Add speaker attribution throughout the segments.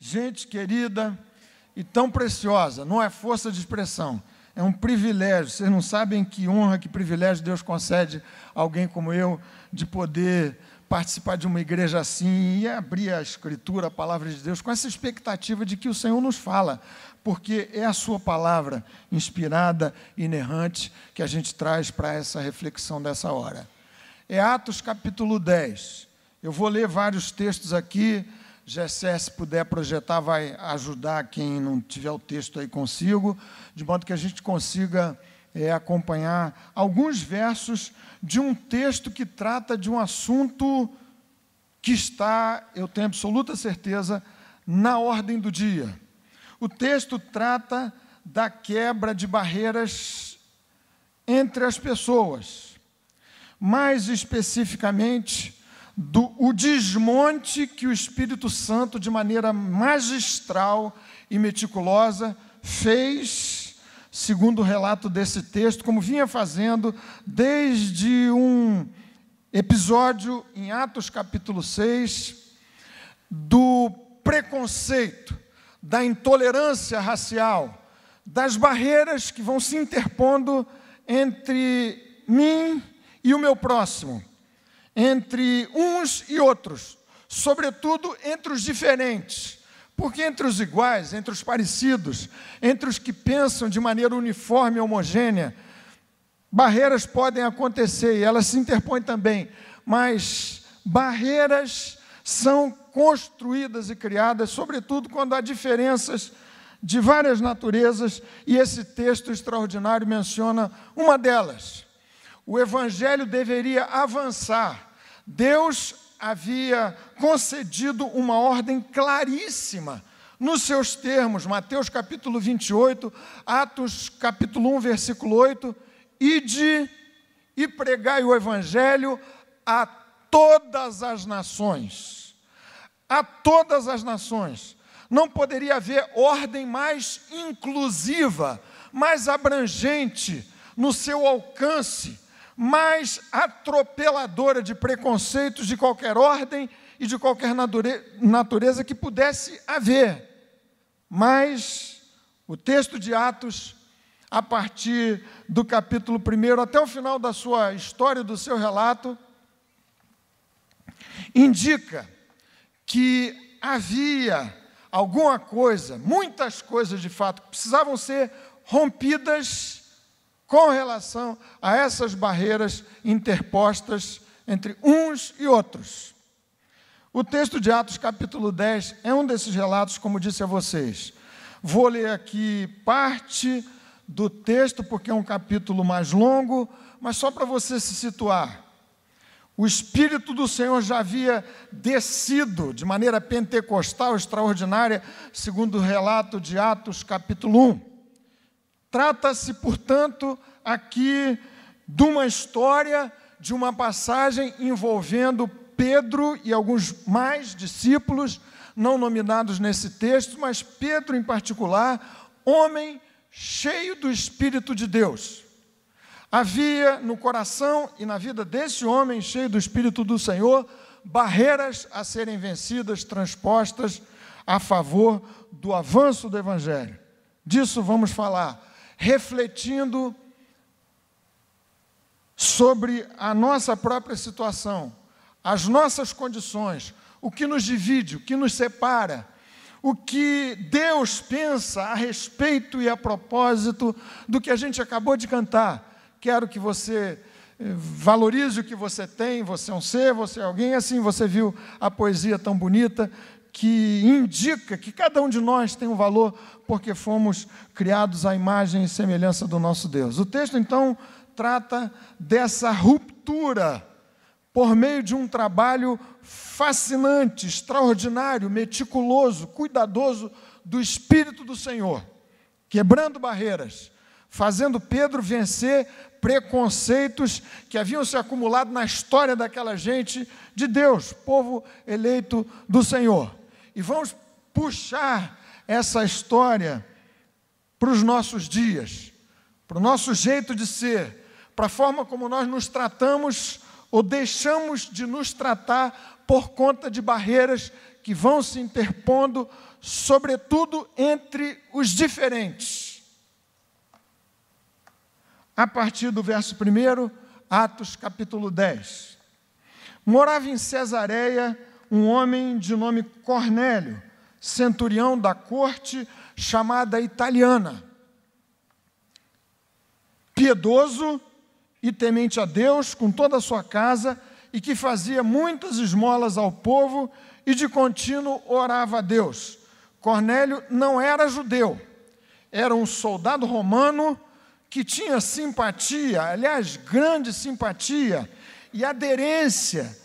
Speaker 1: gente querida e tão preciosa, não é força de expressão, é um privilégio. Vocês não sabem que honra, que privilégio Deus concede a alguém como eu de poder participar de uma igreja assim e abrir a escritura, a palavra de Deus, com essa expectativa de que o Senhor nos fala, porque é a sua palavra inspirada, inerrante, que a gente traz para essa reflexão dessa hora. É Atos capítulo 10. Eu vou ler vários textos aqui, Gessé, se puder projetar, vai ajudar quem não tiver o texto aí consigo, de modo que a gente consiga é, acompanhar alguns versos de um texto que trata de um assunto que está, eu tenho absoluta certeza, na ordem do dia. O texto trata da quebra de barreiras entre as pessoas. Mais especificamente, do, o desmonte que o Espírito Santo, de maneira magistral e meticulosa, fez, segundo o relato desse texto, como vinha fazendo desde um episódio em Atos capítulo 6, do preconceito, da intolerância racial, das barreiras que vão se interpondo entre mim e o meu próximo entre uns e outros, sobretudo entre os diferentes. Porque entre os iguais, entre os parecidos, entre os que pensam de maneira uniforme e homogênea, barreiras podem acontecer e elas se interpõem também, mas barreiras são construídas e criadas, sobretudo quando há diferenças de várias naturezas, e esse texto extraordinário menciona uma delas. O evangelho deveria avançar Deus havia concedido uma ordem claríssima nos seus termos, Mateus capítulo 28, Atos capítulo 1, versículo 8, ide e pregai o evangelho a todas as nações. A todas as nações. Não poderia haver ordem mais inclusiva, mais abrangente no seu alcance mais atropeladora de preconceitos de qualquer ordem e de qualquer natureza que pudesse haver. Mas o texto de Atos, a partir do capítulo 1 até o final da sua história, do seu relato, indica que havia alguma coisa, muitas coisas de fato, que precisavam ser rompidas com relação a essas barreiras interpostas entre uns e outros. O texto de Atos, capítulo 10, é um desses relatos, como disse a vocês. Vou ler aqui parte do texto, porque é um capítulo mais longo, mas só para você se situar. O Espírito do Senhor já havia descido de maneira pentecostal extraordinária, segundo o relato de Atos, capítulo 1. Trata-se, portanto, aqui de uma história, de uma passagem envolvendo Pedro e alguns mais discípulos, não nominados nesse texto, mas Pedro em particular, homem cheio do Espírito de Deus. Havia no coração e na vida desse homem cheio do Espírito do Senhor barreiras a serem vencidas, transpostas a favor do avanço do Evangelho. Disso vamos falar refletindo sobre a nossa própria situação, as nossas condições, o que nos divide, o que nos separa, o que Deus pensa a respeito e a propósito do que a gente acabou de cantar. Quero que você eh, valorize o que você tem, você é um ser, você é alguém, assim você viu a poesia tão bonita que indica que cada um de nós tem um valor porque fomos criados à imagem e semelhança do nosso Deus. O texto então trata dessa ruptura por meio de um trabalho fascinante, extraordinário, meticuloso, cuidadoso do Espírito do Senhor, quebrando barreiras, fazendo Pedro vencer preconceitos que haviam se acumulado na história daquela gente de Deus, povo eleito do Senhor e vamos puxar essa história para os nossos dias, para o nosso jeito de ser, para a forma como nós nos tratamos ou deixamos de nos tratar por conta de barreiras que vão se interpondo, sobretudo entre os diferentes. A partir do verso 1, Atos capítulo 10. Morava em Cesareia um homem de nome Cornélio, centurião da corte chamada italiana. Piedoso e temente a Deus com toda a sua casa, e que fazia muitas esmolas ao povo e de contínuo orava a Deus. Cornélio não era judeu, era um soldado romano que tinha simpatia, aliás, grande simpatia e aderência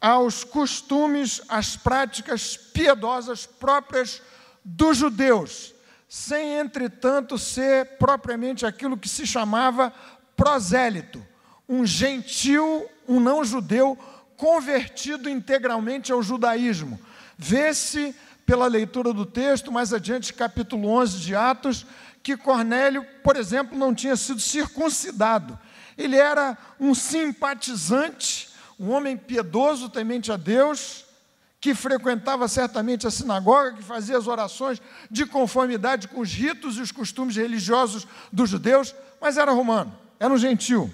Speaker 1: aos costumes, às práticas piedosas próprias dos judeus, sem, entretanto, ser propriamente aquilo que se chamava prosélito, um gentil, um não-judeu convertido integralmente ao judaísmo. Vê-se pela leitura do texto, mais adiante, capítulo 11 de Atos, que Cornélio, por exemplo, não tinha sido circuncidado. Ele era um simpatizante um homem piedoso, temente a Deus, que frequentava certamente a sinagoga, que fazia as orações de conformidade com os ritos e os costumes religiosos dos judeus, mas era romano, era um gentil.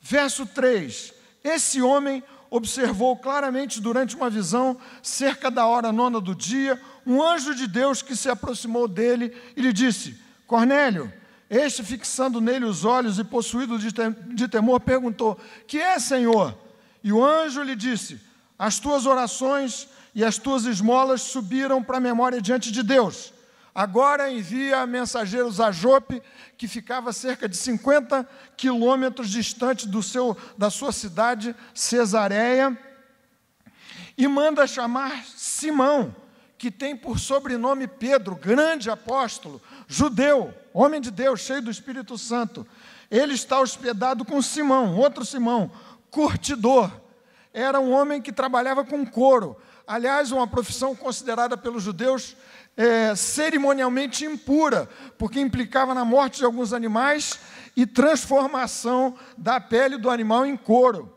Speaker 1: Verso 3: Esse homem observou claramente durante uma visão, cerca da hora nona do dia, um anjo de Deus que se aproximou dele e lhe disse: Cornélio, este, fixando nele os olhos e possuído de temor, perguntou: Que é, Senhor? E o anjo lhe disse: As tuas orações e as tuas esmolas subiram para a memória diante de Deus. Agora envia mensageiros a Jope, que ficava cerca de 50 quilômetros distante do seu, da sua cidade, Cesareia, e manda chamar Simão, que tem por sobrenome Pedro, grande apóstolo, judeu homem de Deus, cheio do Espírito Santo. Ele está hospedado com Simão, outro Simão, curtidor. Era um homem que trabalhava com couro. Aliás, uma profissão considerada pelos judeus é, cerimonialmente impura, porque implicava na morte de alguns animais e transformação da pele do animal em couro.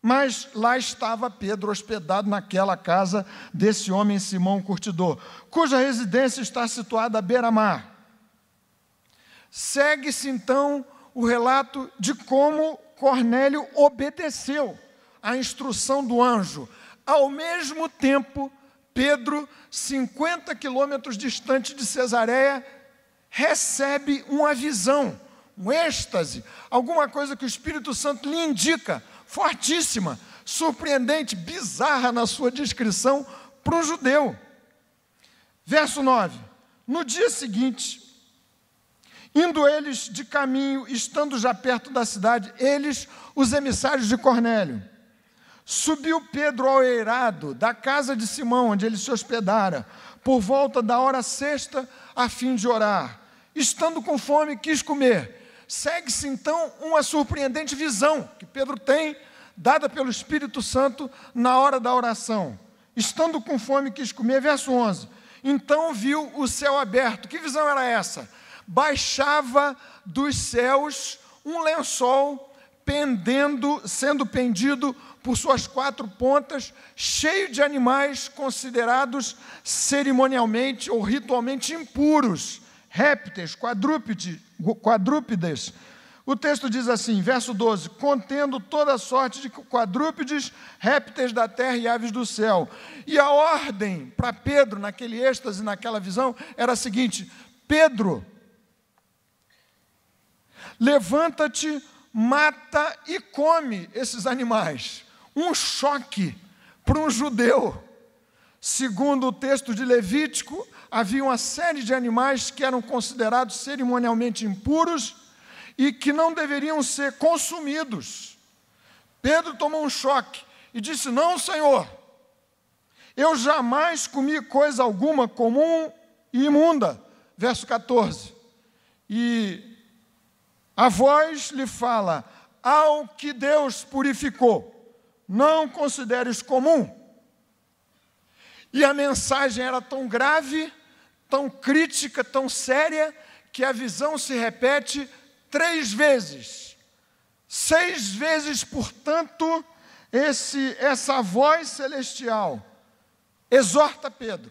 Speaker 1: Mas lá estava Pedro hospedado naquela casa desse homem Simão Curtidor, cuja residência está situada à beira-mar. Segue-se então o relato de como Cornélio obedeceu à instrução do anjo. Ao mesmo tempo, Pedro, 50 quilômetros distante de Cesareia, recebe uma visão, um êxtase, alguma coisa que o Espírito Santo lhe indica, fortíssima, surpreendente, bizarra na sua descrição para o judeu. Verso 9: No dia seguinte, Indo eles de caminho, estando já perto da cidade, eles, os emissários de Cornélio. Subiu Pedro ao eirado da casa de Simão, onde ele se hospedara, por volta da hora sexta, a fim de orar. Estando com fome, quis comer. Segue-se então uma surpreendente visão que Pedro tem, dada pelo Espírito Santo na hora da oração. Estando com fome, quis comer. Verso 11. Então viu o céu aberto. Que visão era essa? baixava dos céus um lençol pendendo, sendo pendido por suas quatro pontas, cheio de animais considerados cerimonialmente ou ritualmente impuros, répteis, quadrúpedes, quadrúpedes. O texto diz assim, verso 12: contendo toda sorte de quadrúpedes, répteis da terra e aves do céu. E a ordem para Pedro, naquele êxtase, naquela visão, era a seguinte: Pedro, Levanta-te, mata e come esses animais. Um choque para um judeu. Segundo o texto de Levítico, havia uma série de animais que eram considerados cerimonialmente impuros e que não deveriam ser consumidos. Pedro tomou um choque e disse: Não, Senhor, eu jamais comi coisa alguma comum e imunda. Verso 14. E a voz lhe fala: ao que Deus purificou, não consideres comum. E a mensagem era tão grave, tão crítica, tão séria, que a visão se repete três vezes. Seis vezes, portanto, esse, essa voz celestial exorta Pedro: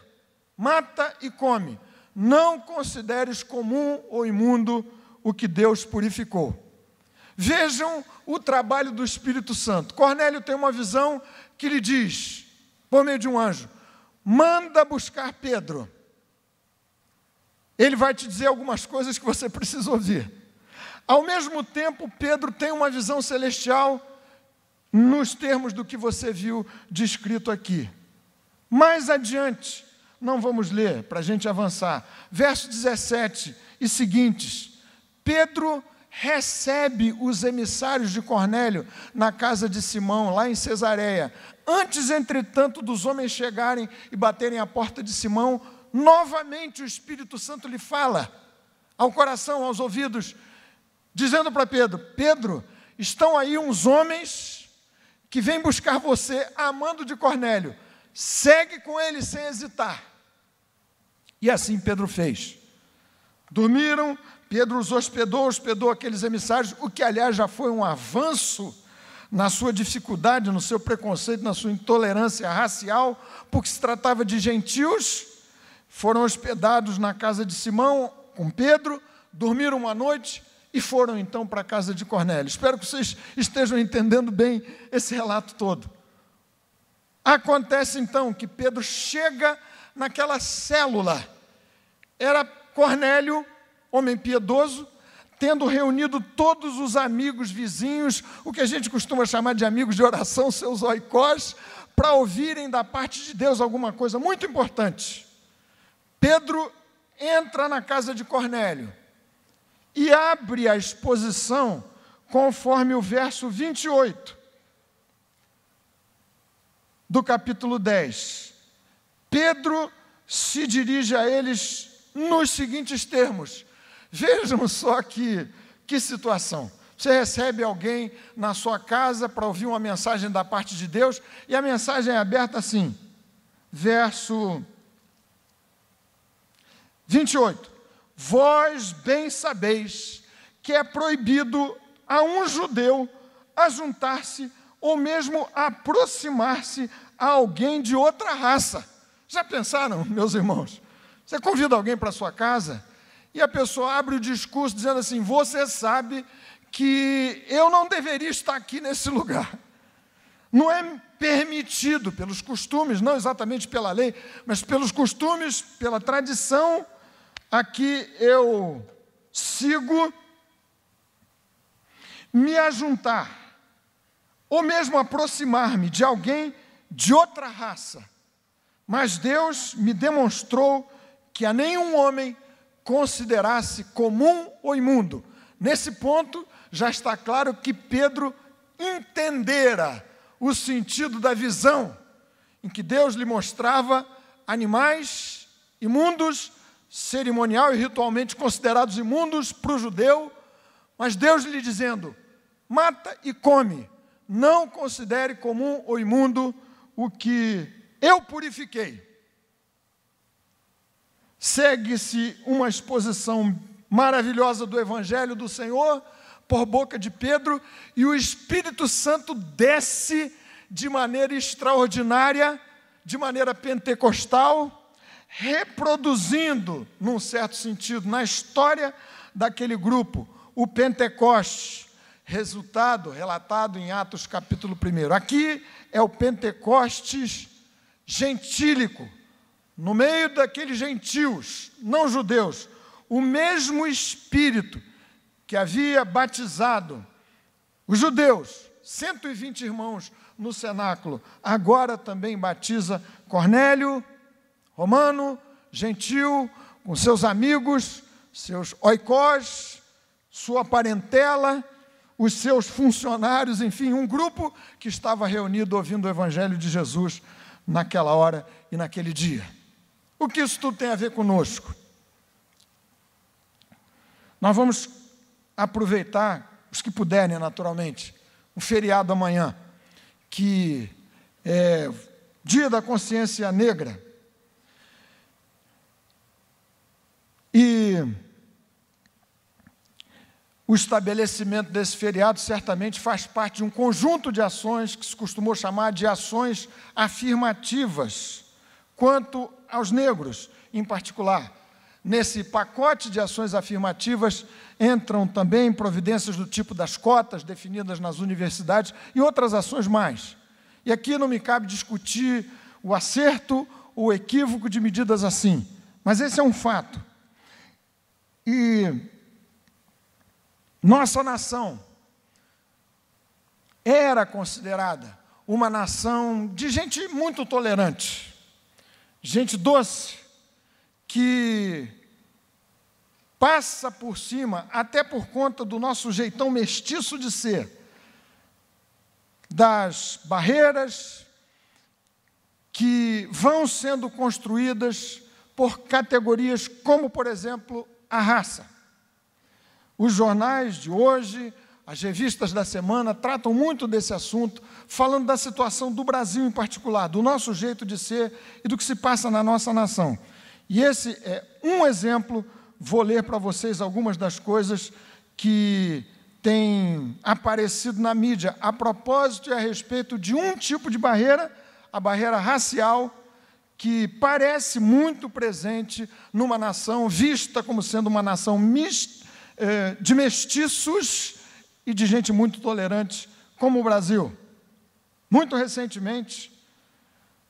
Speaker 1: mata e come, não consideres comum ou imundo o que Deus purificou. Vejam o trabalho do Espírito Santo. Cornélio tem uma visão que lhe diz, por meio de um anjo: manda buscar Pedro. Ele vai te dizer algumas coisas que você precisa ouvir. Ao mesmo tempo, Pedro tem uma visão celestial nos termos do que você viu descrito aqui. Mais adiante, não vamos ler para a gente avançar. Verso 17 e seguintes. Pedro recebe os emissários de Cornélio na casa de Simão, lá em Cesareia. Antes, entretanto, dos homens chegarem e baterem a porta de Simão, novamente o Espírito Santo lhe fala ao coração, aos ouvidos, dizendo para Pedro: Pedro, estão aí uns homens que vêm buscar você, amando de Cornélio. Segue com eles sem hesitar. E assim Pedro fez. Dormiram, Pedro os hospedou, hospedou aqueles emissários, o que, aliás, já foi um avanço na sua dificuldade, no seu preconceito, na sua intolerância racial, porque se tratava de gentios, foram hospedados na casa de Simão com Pedro, dormiram uma noite e foram então para a casa de Cornélio. Espero que vocês estejam entendendo bem esse relato todo. Acontece então que Pedro chega naquela célula. Era Cornélio homem piedoso, tendo reunido todos os amigos vizinhos, o que a gente costuma chamar de amigos de oração, seus oicós, para ouvirem da parte de Deus alguma coisa muito importante. Pedro entra na casa de Cornélio e abre a exposição conforme o verso 28 do capítulo 10. Pedro se dirige a eles nos seguintes termos: Vejam só que, que situação. Você recebe alguém na sua casa para ouvir uma mensagem da parte de Deus, e a mensagem é aberta assim, verso 28. Vós bem sabeis que é proibido a um judeu ajuntar-se ou mesmo aproximar-se a alguém de outra raça. Já pensaram, meus irmãos? Você convida alguém para sua casa e a pessoa abre o discurso dizendo assim: Você sabe que eu não deveria estar aqui nesse lugar. Não é permitido pelos costumes, não exatamente pela lei, mas pelos costumes, pela tradição a que eu sigo, me ajuntar, ou mesmo aproximar-me de alguém de outra raça. Mas Deus me demonstrou que a nenhum homem considerasse comum ou imundo. Nesse ponto, já está claro que Pedro entendera o sentido da visão em que Deus lhe mostrava animais imundos, cerimonial e ritualmente considerados imundos para o judeu, mas Deus lhe dizendo: mata e come, não considere comum ou imundo o que eu purifiquei segue-se uma exposição maravilhosa do Evangelho do Senhor por boca de Pedro, e o Espírito Santo desce de maneira extraordinária, de maneira pentecostal, reproduzindo, num certo sentido, na história daquele grupo, o Pentecoste resultado relatado em Atos capítulo 1. Aqui é o Pentecostes gentílico, no meio daqueles gentios, não judeus, o mesmo Espírito que havia batizado os judeus, 120 irmãos no cenáculo, agora também batiza Cornélio, romano, gentil, com seus amigos, seus oicós, sua parentela, os seus funcionários, enfim, um grupo que estava reunido ouvindo o Evangelho de Jesus naquela hora e naquele dia. O que isso tudo tem a ver conosco? Nós vamos aproveitar, os que puderem, naturalmente, o feriado amanhã, que é Dia da Consciência Negra. E o estabelecimento desse feriado certamente faz parte de um conjunto de ações que se costumou chamar de ações afirmativas quanto aos negros, em particular. Nesse pacote de ações afirmativas entram também providências do tipo das cotas definidas nas universidades e outras ações mais. E aqui não me cabe discutir o acerto ou o equívoco de medidas assim, mas esse é um fato. E nossa nação era considerada uma nação de gente muito tolerante gente doce, que passa por cima, até por conta do nosso jeitão mestiço de ser, das barreiras que vão sendo construídas por categorias como, por exemplo, a raça. Os jornais de hoje as revistas da semana tratam muito desse assunto, falando da situação do Brasil em particular, do nosso jeito de ser e do que se passa na nossa nação. E esse é um exemplo, vou ler para vocês algumas das coisas que têm aparecido na mídia a propósito e a respeito de um tipo de barreira, a barreira racial, que parece muito presente numa nação vista como sendo uma nação eh, de mestiços e de gente muito tolerante, como o Brasil. Muito recentemente,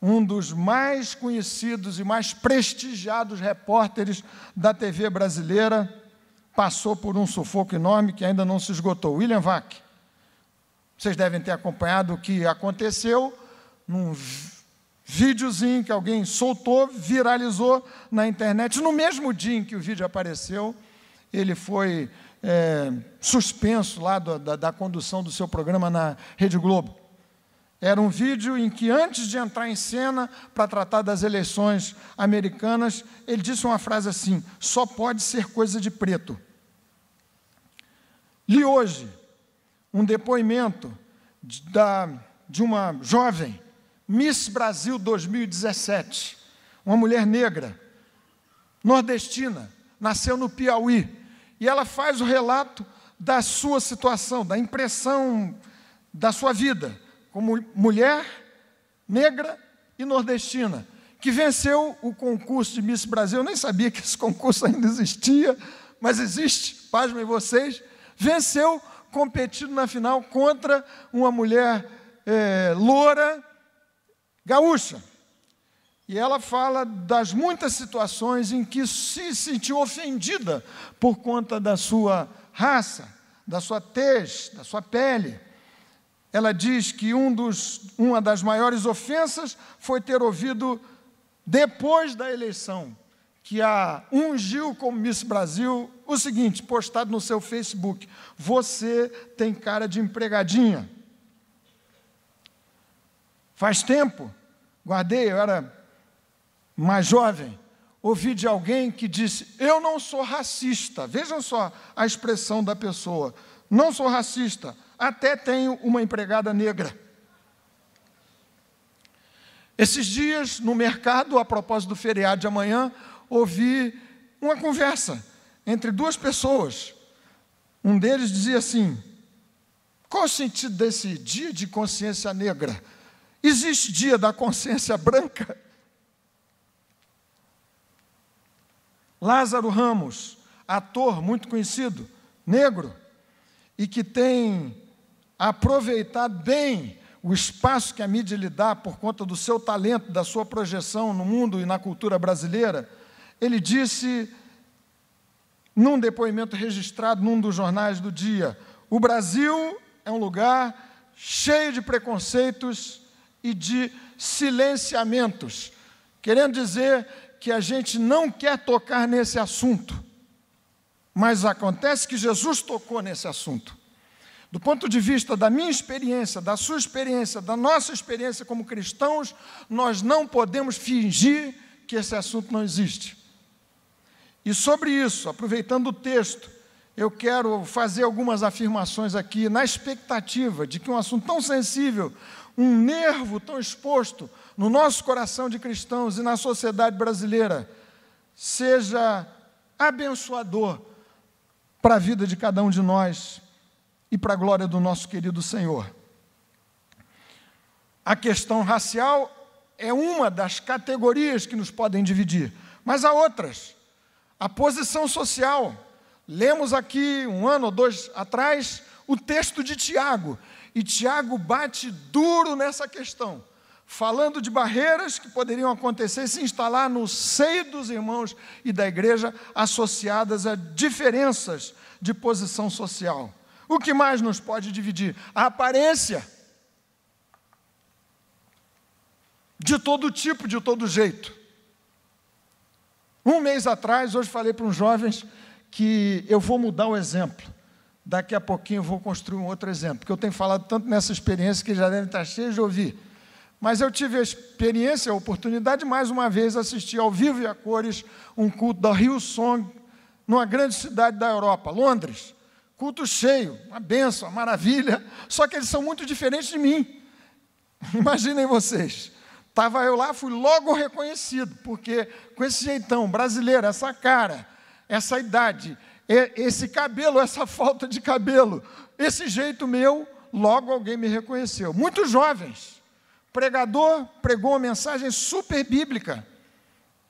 Speaker 1: um dos mais conhecidos e mais prestigiados repórteres da TV brasileira passou por um sufoco enorme que ainda não se esgotou. William Vac. Vocês devem ter acompanhado o que aconteceu num videozinho que alguém soltou, viralizou na internet. No mesmo dia em que o vídeo apareceu, ele foi é, suspenso lá da, da condução do seu programa na Rede Globo. Era um vídeo em que, antes de entrar em cena para tratar das eleições americanas, ele disse uma frase assim: só pode ser coisa de preto. Li hoje um depoimento de, da, de uma jovem, Miss Brasil 2017, uma mulher negra, nordestina, nasceu no Piauí, e ela faz o relato da sua situação, da impressão da sua vida, como mulher negra e nordestina, que venceu o concurso de Miss Brasil. Eu nem sabia que esse concurso ainda existia, mas existe, pasmem vocês. Venceu competindo na final contra uma mulher é, loura gaúcha. E ela fala das muitas situações em que se sentiu ofendida por conta da sua raça, da sua tez, da sua pele. Ela diz que um dos, uma das maiores ofensas foi ter ouvido, depois da eleição, que a ungiu como Miss Brasil, o seguinte, postado no seu Facebook: Você tem cara de empregadinha. Faz tempo, guardei, eu era mais jovem, ouvi de alguém que disse: Eu não sou racista. Vejam só a expressão da pessoa: Não sou racista, até tenho uma empregada negra. Esses dias, no mercado, a propósito do feriado de amanhã, ouvi uma conversa entre duas pessoas. Um deles dizia assim: Qual o sentido desse dia de consciência negra? Existe dia da consciência branca? Lázaro Ramos, ator muito conhecido, negro, e que tem aproveitado bem o espaço que a mídia lhe dá por conta do seu talento, da sua projeção no mundo e na cultura brasileira, ele disse num depoimento registrado num dos jornais do dia: o Brasil é um lugar cheio de preconceitos e de silenciamentos, querendo dizer que a gente não quer tocar nesse assunto, mas acontece que Jesus tocou nesse assunto. Do ponto de vista da minha experiência, da sua experiência, da nossa experiência como cristãos, nós não podemos fingir que esse assunto não existe. E sobre isso, aproveitando o texto, eu quero fazer algumas afirmações aqui, na expectativa de que um assunto tão sensível, um nervo tão exposto, no nosso coração de cristãos e na sociedade brasileira seja abençoador para a vida de cada um de nós e para a glória do nosso querido Senhor. A questão racial é uma das categorias que nos podem dividir, mas há outras. A posição social. Lemos aqui, um ano ou dois atrás, o texto de Tiago, e Tiago bate duro nessa questão falando de barreiras que poderiam acontecer, se instalar no seio dos irmãos e da igreja, associadas a diferenças de posição social. O que mais nos pode dividir? A aparência. De todo tipo, de todo jeito. Um mês atrás, hoje falei para uns jovens que eu vou mudar o exemplo. Daqui a pouquinho eu vou construir um outro exemplo, porque eu tenho falado tanto nessa experiência que já devem estar cheios de ouvir. Mas eu tive a experiência, a oportunidade, mais uma vez, assistir ao vivo e a cores um culto da Rio Song, numa grande cidade da Europa, Londres. Culto cheio, uma benção, uma maravilha. Só que eles são muito diferentes de mim. Imaginem vocês. Estava eu lá, fui logo reconhecido, porque com esse jeitão brasileiro, essa cara, essa idade, esse cabelo, essa falta de cabelo, esse jeito meu, logo alguém me reconheceu. Muitos jovens, pregador pregou uma mensagem super bíblica,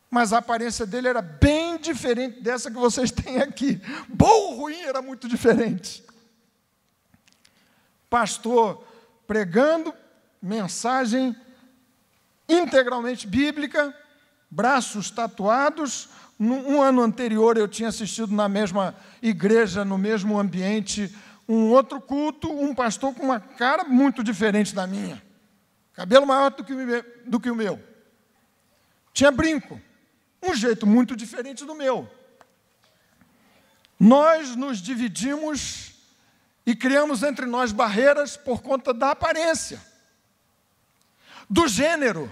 Speaker 1: mas a aparência dele era bem diferente dessa que vocês têm aqui. Bom ou ruim era muito diferente. Pastor pregando mensagem integralmente bíblica, braços tatuados. Um ano anterior eu tinha assistido na mesma igreja, no mesmo ambiente, um outro culto, um pastor com uma cara muito diferente da minha cabelo maior do que, do que o meu. Tinha brinco, um jeito muito diferente do meu. Nós nos dividimos e criamos entre nós barreiras por conta da aparência, do gênero.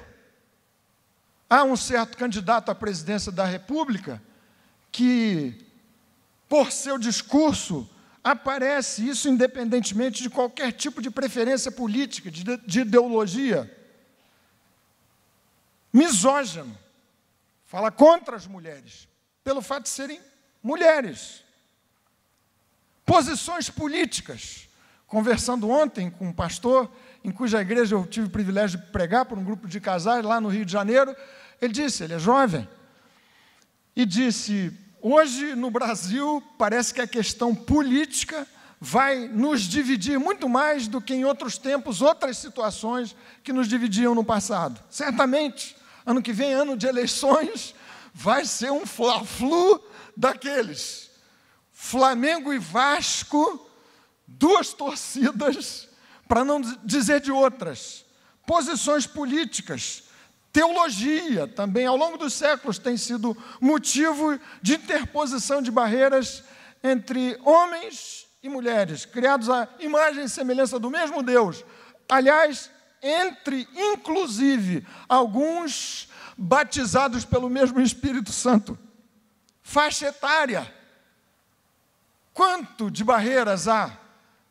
Speaker 1: Há um certo candidato à presidência da República que, por seu discurso, aparece isso independentemente de qualquer tipo de preferência política, de, de ideologia. Misógino, fala contra as mulheres, pelo fato de serem mulheres. Posições políticas. Conversando ontem com um pastor, em cuja igreja eu tive o privilégio de pregar por um grupo de casais lá no Rio de Janeiro, ele disse: ele é jovem, e disse: Hoje, no Brasil, parece que a questão política vai nos dividir muito mais do que em outros tempos, outras situações que nos dividiam no passado. Certamente, ano que vem, ano de eleições, vai ser um fla-flu daqueles. Flamengo e Vasco, duas torcidas, para não dizer de outras. Posições políticas, Teologia também, ao longo dos séculos, tem sido motivo de interposição de barreiras entre homens e mulheres, criados à imagem e semelhança do mesmo Deus. Aliás, entre, inclusive, alguns batizados pelo mesmo Espírito Santo. Faixa etária. Quanto de barreiras há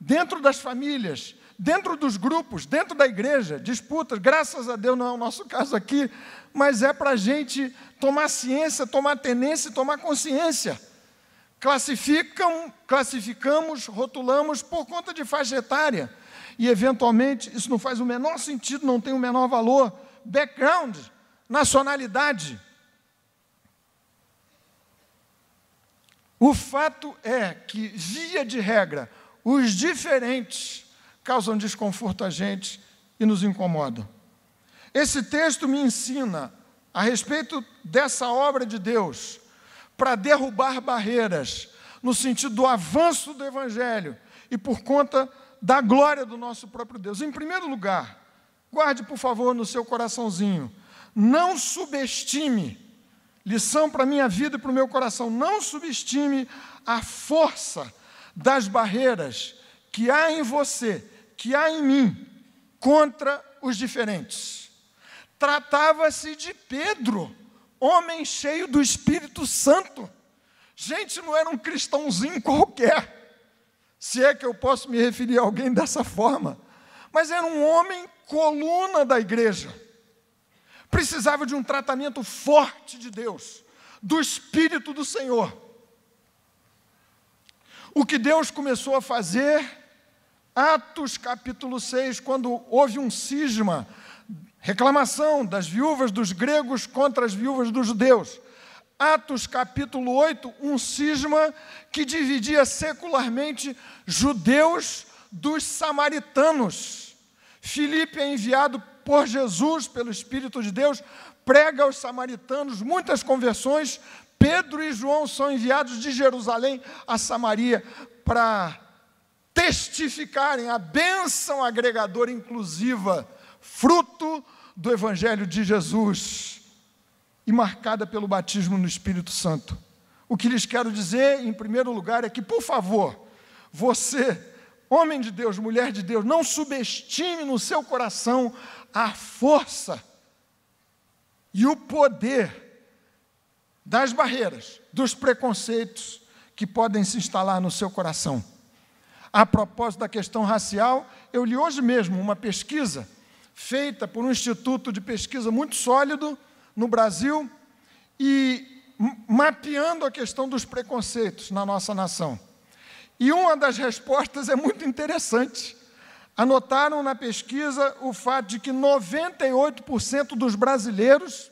Speaker 1: dentro das famílias dentro dos grupos, dentro da igreja, disputas, graças a Deus não é o nosso caso aqui, mas é para a gente tomar ciência, tomar tenência, tomar consciência. Classificam, classificamos, rotulamos por conta de faixa etária. E, eventualmente, isso não faz o menor sentido, não tem o menor valor. Background, nacionalidade. O fato é que, via de regra, os diferentes causam desconforto a gente e nos incomodam. Esse texto me ensina a respeito dessa obra de Deus para derrubar barreiras no sentido do avanço do Evangelho e por conta da glória do nosso próprio Deus. Em primeiro lugar, guarde por favor no seu coraçãozinho, não subestime, lição para minha vida e para o meu coração, não subestime a força das barreiras que há em você, que há em mim, contra os diferentes. Tratava-se de Pedro, homem cheio do Espírito Santo. Gente, não era um cristãozinho qualquer, se é que eu posso me referir a alguém dessa forma, mas era um homem coluna da igreja. Precisava de um tratamento forte de Deus, do Espírito do Senhor. O que Deus começou a fazer Atos capítulo 6, quando houve um cisma, reclamação das viúvas dos gregos contra as viúvas dos judeus. Atos capítulo 8, um cisma que dividia secularmente judeus dos samaritanos. Filipe é enviado por Jesus, pelo Espírito de Deus, prega aos samaritanos muitas conversões. Pedro e João são enviados de Jerusalém a Samaria para testificarem a bênção agregadora inclusiva, fruto do Evangelho de Jesus e marcada pelo batismo no Espírito Santo. O que lhes quero dizer, em primeiro lugar, é que, por favor, você, homem de Deus, mulher de Deus, não subestime no seu coração a força e o poder das barreiras, dos preconceitos que podem se instalar no seu coração. A propósito da questão racial, eu li hoje mesmo uma pesquisa feita por um instituto de pesquisa muito sólido no Brasil e mapeando a questão dos preconceitos na nossa nação. E uma das respostas é muito interessante. Anotaram na pesquisa o fato de que 98% dos brasileiros,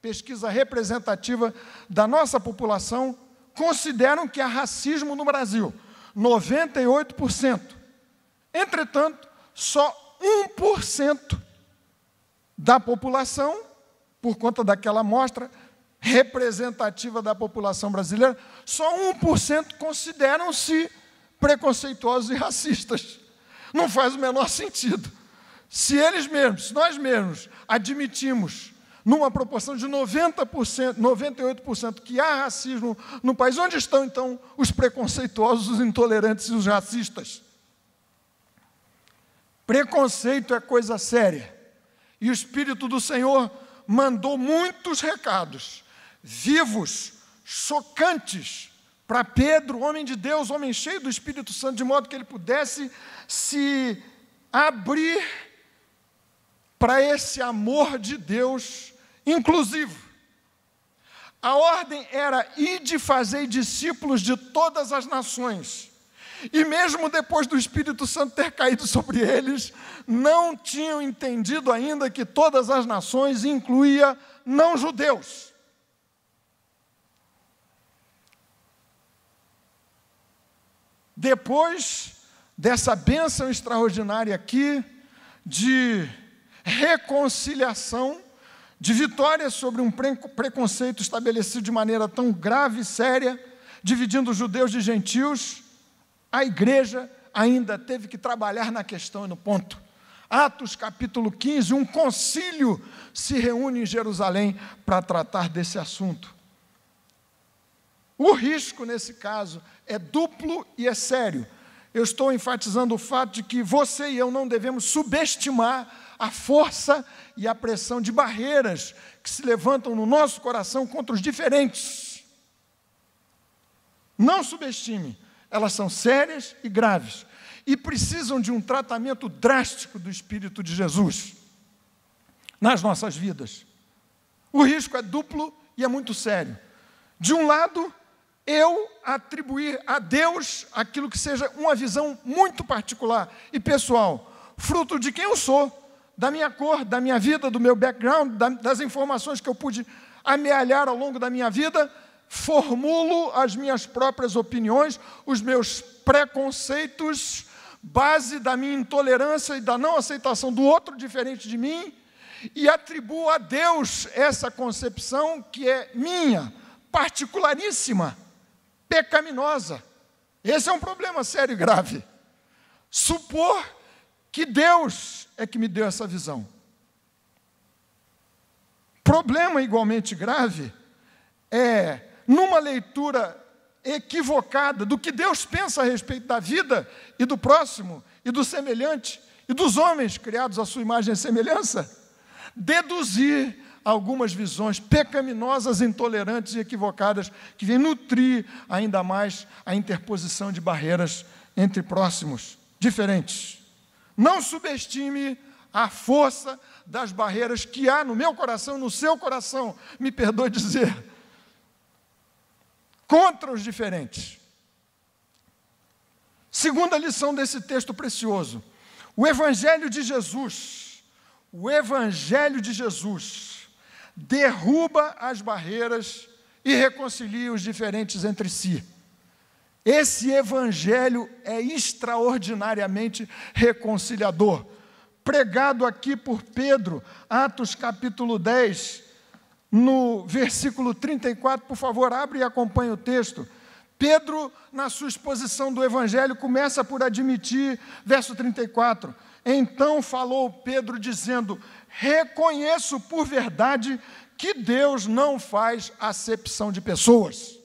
Speaker 1: pesquisa representativa da nossa população, consideram que há racismo no Brasil. 98%. Entretanto, só 1% da população, por conta daquela amostra representativa da população brasileira, só 1% consideram-se preconceituosos e racistas. Não faz o menor sentido. Se eles mesmos, se nós mesmos, admitimos numa proporção de 90%, 98% que há racismo no país, onde estão então os preconceituosos, os intolerantes e os racistas? Preconceito é coisa séria. E o Espírito do Senhor mandou muitos recados, vivos, chocantes, para Pedro, homem de Deus, homem cheio do Espírito Santo, de modo que ele pudesse se abrir para esse amor de Deus inclusivo. A ordem era ir de fazer discípulos de todas as nações. E mesmo depois do Espírito Santo ter caído sobre eles, não tinham entendido ainda que todas as nações incluía não judeus. Depois dessa bênção extraordinária aqui de reconciliação, de vitória sobre um preconceito estabelecido de maneira tão grave e séria, dividindo judeus de gentios, a igreja ainda teve que trabalhar na questão e no ponto. Atos capítulo 15, um concílio se reúne em Jerusalém para tratar desse assunto. O risco nesse caso é duplo e é sério. Eu estou enfatizando o fato de que você e eu não devemos subestimar a força e a pressão de barreiras que se levantam no nosso coração contra os diferentes. Não subestime, elas são sérias e graves e precisam de um tratamento drástico do Espírito de Jesus nas nossas vidas. O risco é duplo e é muito sério. De um lado, eu atribuir a Deus aquilo que seja uma visão muito particular e pessoal, fruto de quem eu sou, da minha cor, da minha vida, do meu background, das informações que eu pude amealhar ao longo da minha vida, formulo as minhas próprias opiniões, os meus preconceitos, base da minha intolerância e da não aceitação do outro diferente de mim, e atribuo a Deus essa concepção que é minha, particularíssima, pecaminosa. Esse é um problema sério e grave. Supor que Deus é que me deu essa visão. Problema igualmente grave é, numa leitura equivocada do que Deus pensa a respeito da vida e do próximo e do semelhante e dos homens criados à sua imagem e semelhança, deduzir algumas visões pecaminosas, intolerantes e equivocadas que vêm nutrir ainda mais a interposição de barreiras entre próximos diferentes. Não subestime a força das barreiras que há no meu coração, no seu coração, me perdoe dizer, contra os diferentes. Segunda lição desse texto precioso: o Evangelho de Jesus, o Evangelho de Jesus derruba as barreiras e reconcilia os diferentes entre si. Esse evangelho é extraordinariamente reconciliador. Pregado aqui por Pedro, Atos capítulo 10, no versículo 34, por favor, abre e acompanhe o texto. Pedro, na sua exposição do evangelho, começa por admitir, verso 34. Então falou Pedro, dizendo: Reconheço por verdade que Deus não faz acepção de pessoas.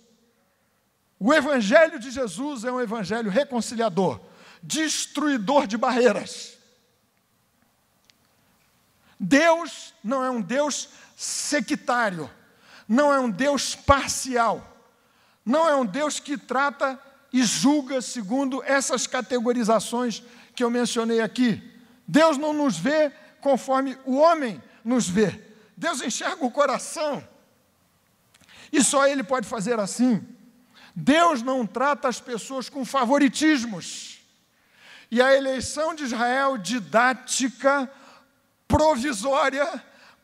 Speaker 1: O Evangelho de Jesus é um Evangelho reconciliador, destruidor de barreiras. Deus não é um Deus sectário, não é um Deus parcial, não é um Deus que trata e julga segundo essas categorizações que eu mencionei aqui. Deus não nos vê conforme o homem nos vê. Deus enxerga o coração. E só Ele pode fazer assim. Deus não trata as pessoas com favoritismos. E a eleição de Israel didática, provisória,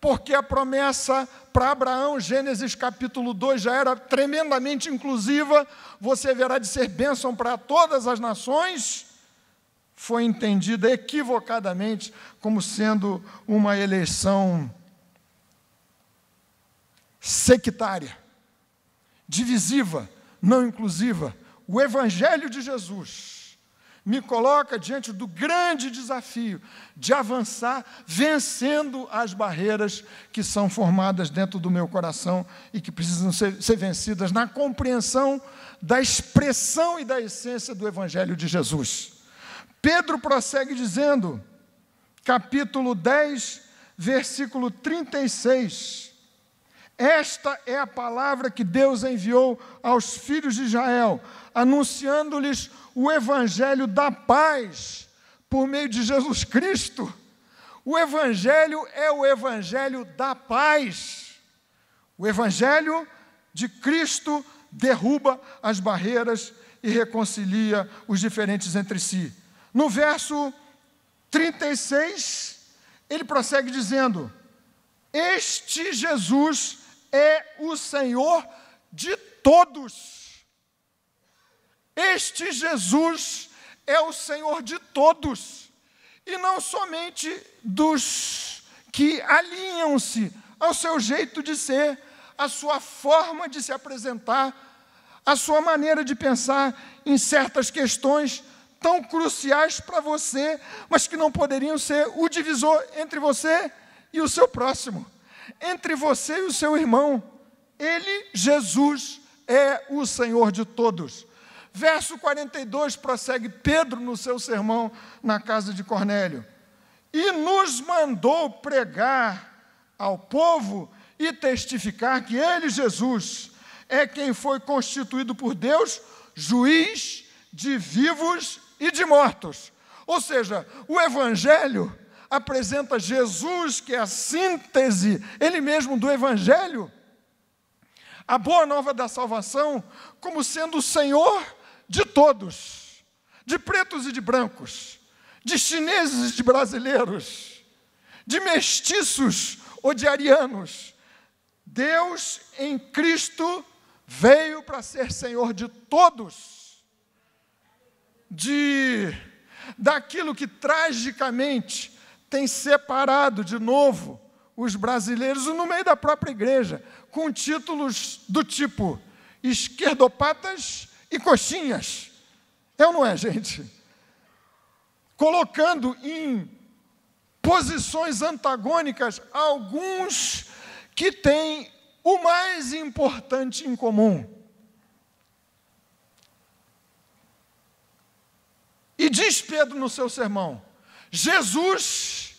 Speaker 1: porque a promessa para Abraão, Gênesis capítulo 2, já era tremendamente inclusiva: você verá de ser bênção para todas as nações. Foi entendida equivocadamente como sendo uma eleição sectária, divisiva, não inclusiva, o Evangelho de Jesus me coloca diante do grande desafio de avançar vencendo as barreiras que são formadas dentro do meu coração e que precisam ser, ser vencidas na compreensão da expressão e da essência do Evangelho de Jesus. Pedro prossegue dizendo, capítulo 10, versículo 36. Esta é a palavra que Deus enviou aos filhos de Israel, anunciando-lhes o evangelho da paz por meio de Jesus Cristo. O evangelho é o evangelho da paz. O evangelho de Cristo derruba as barreiras e reconcilia os diferentes entre si. No verso 36, ele prossegue dizendo: Este Jesus é o Senhor de todos. Este Jesus é o Senhor de todos, e não somente dos que alinham-se ao seu jeito de ser, à sua forma de se apresentar, à sua maneira de pensar em certas questões tão cruciais para você, mas que não poderiam ser o divisor entre você e o seu próximo entre você e o seu irmão. Ele, Jesus, é o Senhor de todos. Verso 42 prossegue Pedro no seu sermão na casa de Cornélio. E nos mandou pregar ao povo e testificar que ele, Jesus, é quem foi constituído por Deus juiz de vivos e de mortos. Ou seja, o Evangelho apresenta Jesus, que é a síntese, ele mesmo, do Evangelho, a boa nova da salvação, como sendo o Senhor de todos, de pretos e de brancos, de chineses e de brasileiros, de mestiços ou de arianos. Deus em Cristo veio para ser Senhor de todos, de daquilo que tragicamente tem separado de novo os brasileiros no meio da própria igreja, com títulos do tipo esquerdopatas e coxinhas. É ou não é, gente? Colocando em posições antagônicas alguns que têm o mais importante em comum. E diz Pedro no seu sermão: Jesus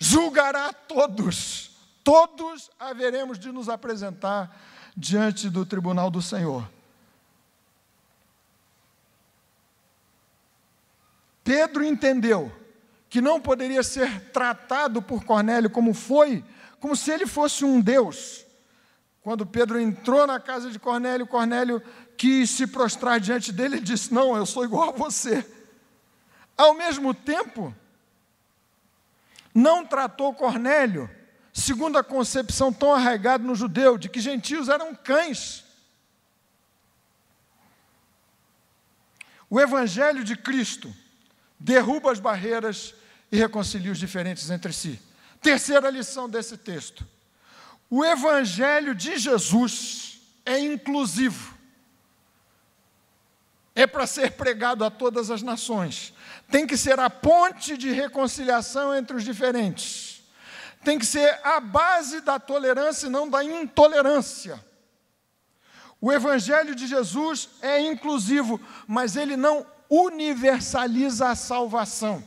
Speaker 1: julgará todos, todos haveremos de nos apresentar diante do tribunal do Senhor. Pedro entendeu que não poderia ser tratado por Cornélio como foi, como se ele fosse um Deus. Quando Pedro entrou na casa de Cornélio, Cornélio quis se prostrar diante dele e disse: Não, eu sou igual a você. Ao mesmo tempo, não tratou Cornélio, segundo a concepção tão arraigada no judeu, de que gentios eram cães. O Evangelho de Cristo derruba as barreiras e reconcilia os diferentes entre si. Terceira lição desse texto: o Evangelho de Jesus é inclusivo é para ser pregado a todas as nações. Tem que ser a ponte de reconciliação entre os diferentes. Tem que ser a base da tolerância e não da intolerância. O Evangelho de Jesus é inclusivo, mas ele não universaliza a salvação.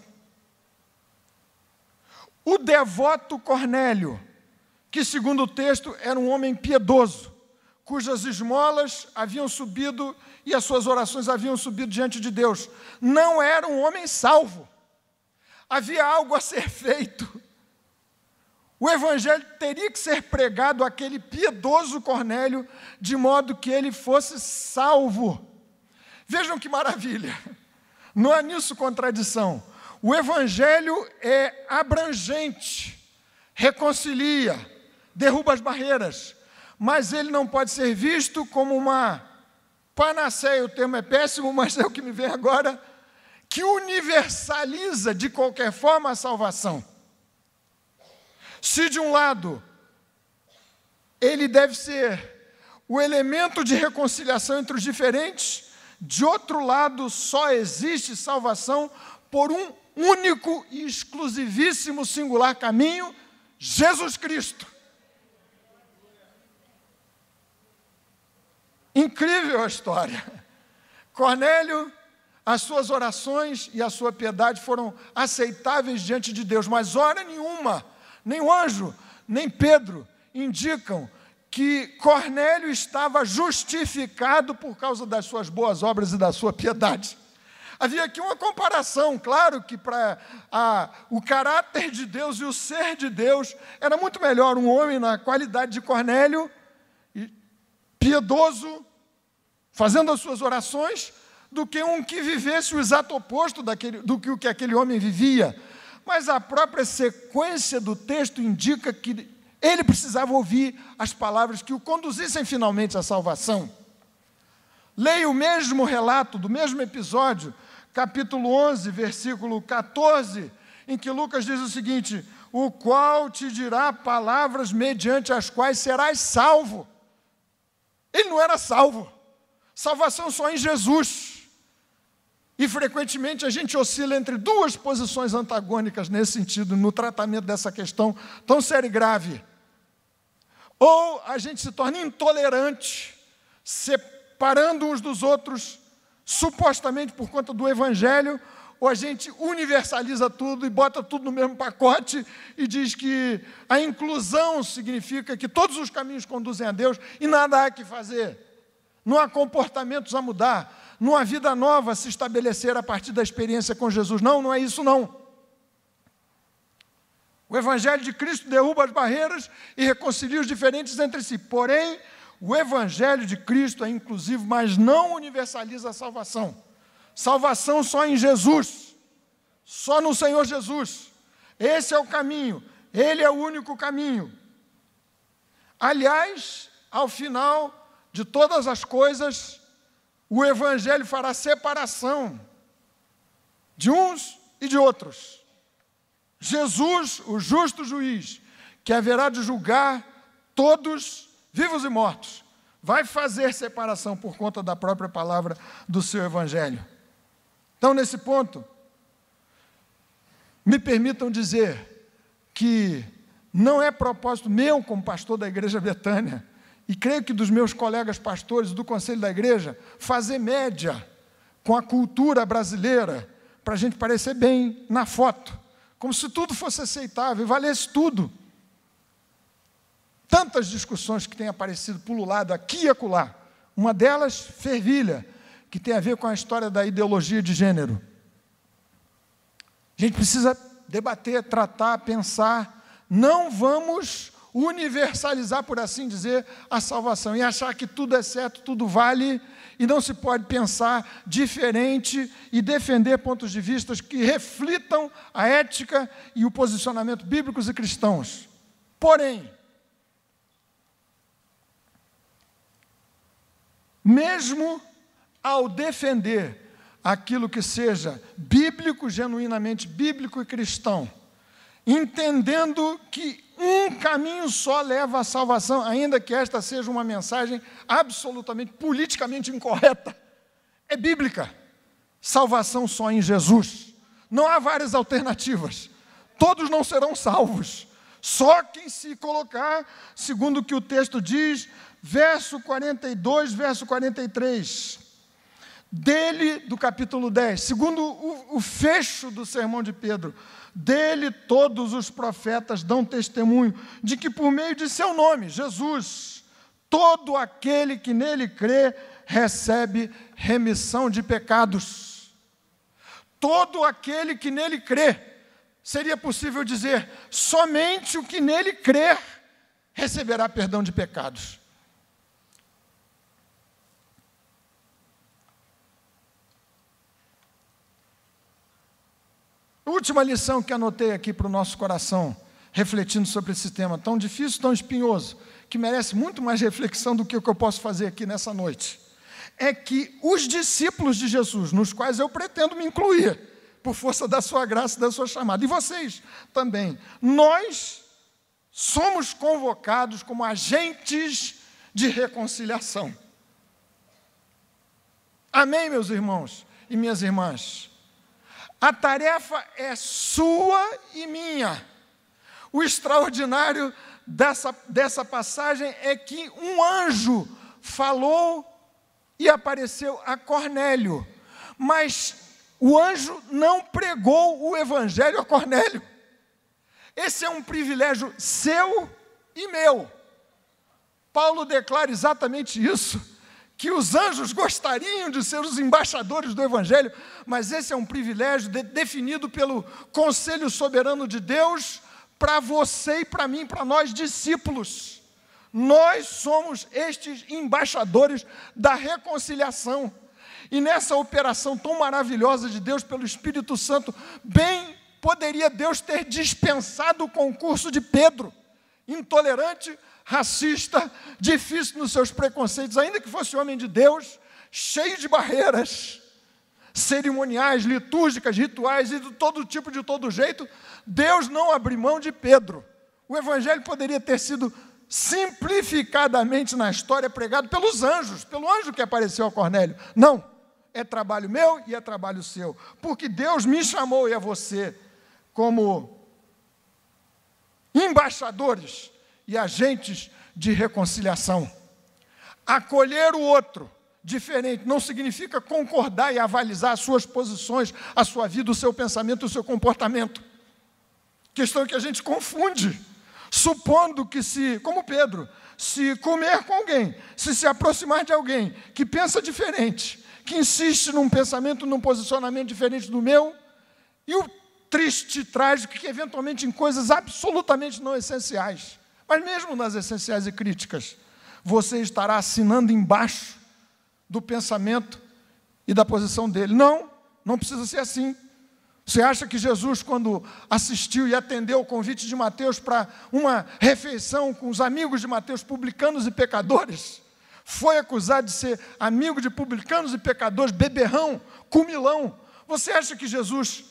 Speaker 1: O devoto Cornélio, que segundo o texto era um homem piedoso, cujas esmolas haviam subido e as suas orações haviam subido diante de Deus. Não era um homem salvo. Havia algo a ser feito. O evangelho teria que ser pregado àquele piedoso Cornélio, de modo que ele fosse salvo. Vejam que maravilha! Não há nisso contradição. O evangelho é abrangente, reconcilia, derruba as barreiras, mas ele não pode ser visto como uma panaceia, o termo é péssimo, mas é o que me vem agora, que universaliza de qualquer forma a salvação. Se de um lado ele deve ser o elemento de reconciliação entre os diferentes, de outro lado só existe salvação por um único e exclusivíssimo singular caminho, Jesus Cristo. Incrível a história. Cornélio, as suas orações e a sua piedade foram aceitáveis diante de Deus, mas hora nenhuma, nem o anjo, nem Pedro indicam que Cornélio estava justificado por causa das suas boas obras e da sua piedade. Havia aqui uma comparação, claro que para o caráter de Deus e o ser de Deus era muito melhor um homem na qualidade de Cornélio, piedoso, fazendo as suas orações, do que um que vivesse o exato oposto daquele, do que o que aquele homem vivia. Mas a própria sequência do texto indica que ele precisava ouvir as palavras que o conduzissem finalmente à salvação. Leia o mesmo relato do mesmo episódio, capítulo 11, versículo 14, em que Lucas diz o seguinte: O qual te dirá palavras mediante as quais serás salvo. Ele não era salvo. Salvação só em Jesus. E frequentemente a gente oscila entre duas posições antagônicas nesse sentido, no tratamento dessa questão tão séria e grave. Ou a gente se torna intolerante, separando uns dos outros, supostamente por conta do Evangelho, ou a gente universaliza tudo e bota tudo no mesmo pacote e diz que a inclusão significa que todos os caminhos conduzem a Deus e nada há que fazer. Não há comportamentos a mudar, não há vida nova a se estabelecer a partir da experiência com Jesus. Não, não é isso não. O evangelho de Cristo derruba as barreiras e reconcilia os diferentes entre si. Porém, o evangelho de Cristo é inclusivo, mas não universaliza a salvação. Salvação só em Jesus, só no Senhor Jesus. Esse é o caminho, ele é o único caminho. Aliás, ao final de todas as coisas, o Evangelho fará separação de uns e de outros. Jesus, o justo juiz, que haverá de julgar todos, vivos e mortos, vai fazer separação por conta da própria palavra do seu Evangelho. Então, nesse ponto, me permitam dizer que não é propósito meu, como pastor da Igreja Betânia, e creio que dos meus colegas pastores do Conselho da Igreja, fazer média com a cultura brasileira, para a gente parecer bem na foto, como se tudo fosse aceitável e valesse tudo. Tantas discussões que têm aparecido pululado aqui e acolá, uma delas fervilha, que tem a ver com a história da ideologia de gênero. A gente precisa debater, tratar, pensar. Não vamos universalizar, por assim dizer, a salvação e achar que tudo é certo, tudo vale e não se pode pensar diferente e defender pontos de vista que reflitam a ética e o posicionamento bíblicos e cristãos. Porém, mesmo ao defender aquilo que seja bíblico, genuinamente bíblico e cristão, entendendo que um caminho só leva à salvação, ainda que esta seja uma mensagem absolutamente politicamente incorreta. É bíblica. Salvação só em Jesus. Não há várias alternativas. Todos não serão salvos. Só quem se colocar, segundo o que o texto diz, verso 42, verso 43, dele, do capítulo 10, segundo o, o fecho do sermão de Pedro, dele todos os profetas dão testemunho de que por meio de seu nome, Jesus, todo aquele que nele crê recebe remissão de pecados. Todo aquele que nele crê, seria possível dizer, somente o que nele crer receberá perdão de pecados. Última lição que anotei aqui para o nosso coração, refletindo sobre esse tema tão difícil, tão espinhoso, que merece muito mais reflexão do que o que eu posso fazer aqui nessa noite. É que os discípulos de Jesus, nos quais eu pretendo me incluir, por força da sua graça e da sua chamada, e vocês também, nós somos convocados como agentes de reconciliação. Amém, meus irmãos e minhas irmãs? A tarefa é sua e minha. O extraordinário dessa, dessa passagem é que um anjo falou e apareceu a Cornélio, mas o anjo não pregou o evangelho a Cornélio. Esse é um privilégio seu e meu. Paulo declara exatamente isso que os anjos gostariam de ser os embaixadores do Evangelho, mas esse é um privilégio de, definido pelo Conselho Soberano de Deus para você e para mim, para nós discípulos. Nós somos estes embaixadores da reconciliação. E nessa operação tão maravilhosa de Deus pelo Espírito Santo, bem poderia Deus ter dispensado o concurso de Pedro, intolerante, racista, difícil nos seus preconceitos, ainda que fosse homem de Deus, cheio de barreiras cerimoniais, litúrgicas, rituais e de todo tipo, de todo jeito, Deus não abriu mão de Pedro. O evangelho poderia ter sido simplificadamente na história pregado pelos anjos, pelo anjo que apareceu a Cornélio. Não, é trabalho meu e é trabalho seu, porque Deus me chamou e a você como embaixadores e agentes de reconciliação. Acolher o outro diferente não significa concordar e avalizar as suas posições, a sua vida, o seu pensamento, o seu comportamento. Questão que a gente confunde, supondo que se, como Pedro, se comer com alguém, se se aproximar de alguém que pensa diferente, que insiste num pensamento, num posicionamento diferente do meu, e o triste, trágico, que eventualmente em coisas absolutamente não essenciais. Mas mesmo nas essenciais e críticas, você estará assinando embaixo do pensamento e da posição dele. Não, não precisa ser assim. Você acha que Jesus, quando assistiu e atendeu o convite de Mateus para uma refeição com os amigos de Mateus, publicanos e pecadores, foi acusado de ser amigo de publicanos e pecadores, beberrão, cumilão? Você acha que Jesus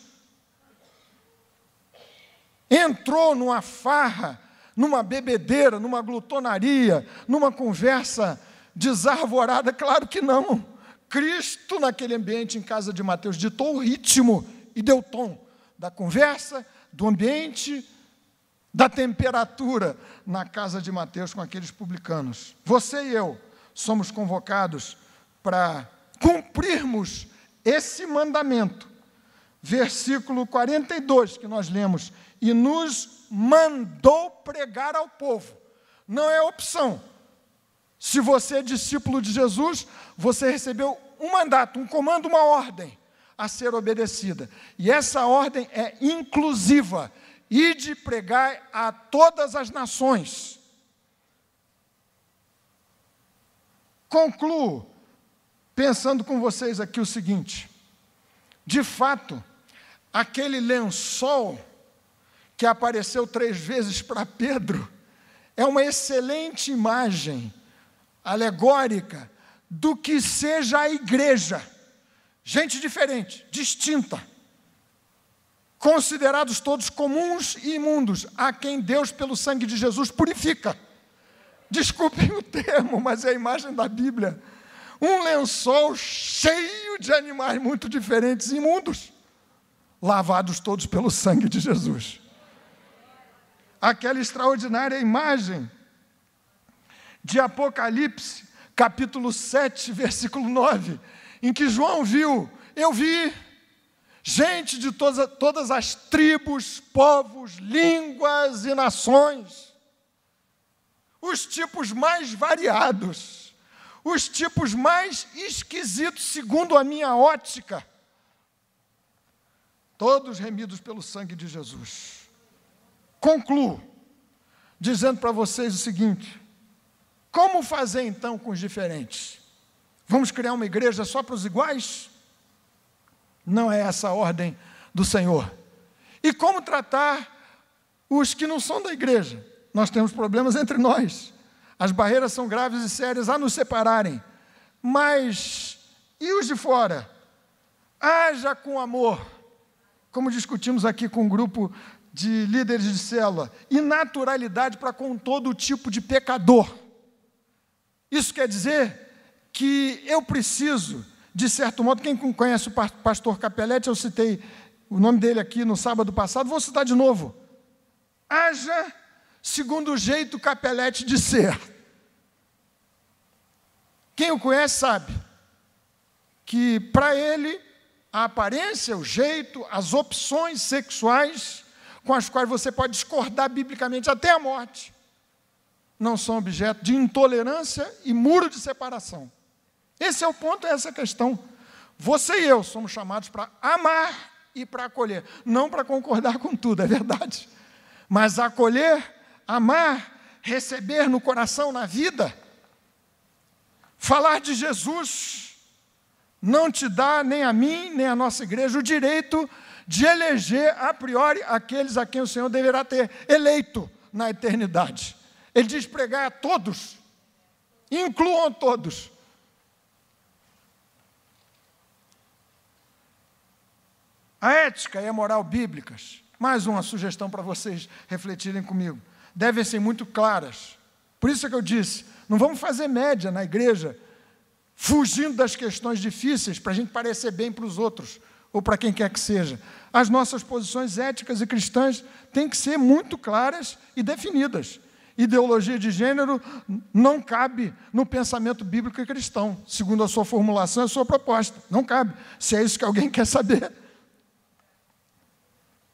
Speaker 1: entrou numa farra numa bebedeira, numa glutonaria, numa conversa desarvorada? Claro que não. Cristo, naquele ambiente em casa de Mateus, ditou o ritmo e deu o tom da conversa, do ambiente, da temperatura na casa de Mateus com aqueles publicanos. Você e eu somos convocados para cumprirmos esse mandamento. Versículo 42 que nós lemos e nos mandou pregar ao povo. Não é opção. Se você é discípulo de Jesus, você recebeu um mandato, um comando, uma ordem a ser obedecida. E essa ordem é inclusiva. Ide pregar a todas as nações. Concluo pensando com vocês aqui o seguinte: de fato, aquele lençol que apareceu três vezes para Pedro, é uma excelente imagem alegórica do que seja a igreja. Gente diferente, distinta, considerados todos comuns e imundos, a quem Deus, pelo sangue de Jesus, purifica. Desculpem o termo, mas é a imagem da Bíblia. Um lençol cheio de animais muito diferentes, e imundos, lavados todos pelo sangue de Jesus aquela extraordinária imagem de Apocalipse, capítulo 7, versículo 9, em que João viu, eu vi gente de toda, todas as tribos, povos, línguas e nações, os tipos mais variados, os tipos mais esquisitos, segundo a minha ótica, todos remidos pelo sangue de Jesus. Concluo dizendo para vocês o seguinte: como fazer então com os diferentes? Vamos criar uma igreja só para os iguais? Não é essa a ordem do Senhor. E como tratar os que não são da igreja? Nós temos problemas entre nós. As barreiras são graves e sérias a nos separarem. Mas e os de fora? Haja com amor. Como discutimos aqui com o um grupo de líderes de célula, e naturalidade para com todo tipo de pecador. Isso quer dizer que eu preciso, de certo modo, quem conhece o pastor Capelete, eu citei o nome dele aqui no sábado passado, vou citar de novo. Haja segundo o jeito Capelete de ser. Quem o conhece sabe que, para ele, a aparência, o jeito, as opções sexuais com as quais você pode discordar biblicamente até a morte, não são objeto de intolerância e muro de separação. Esse é o ponto, é essa é a questão. Você e eu somos chamados para amar e para acolher, não para concordar com tudo, é verdade, mas acolher, amar, receber no coração, na vida. Falar de Jesus não te dá, nem a mim, nem a nossa igreja, o direito de eleger a priori aqueles a quem o Senhor deverá ter eleito na eternidade. Ele diz pregar a todos, incluam todos. A ética e a moral bíblicas, mais uma sugestão para vocês refletirem comigo, devem ser muito claras. Por isso é que eu disse: não vamos fazer média na igreja, fugindo das questões difíceis para a gente parecer bem para os outros ou para quem quer que seja. As nossas posições éticas e cristãs têm que ser muito claras e definidas. Ideologia de gênero não cabe no pensamento bíblico e cristão, segundo a sua formulação e a sua proposta. Não cabe, se é isso que alguém quer saber.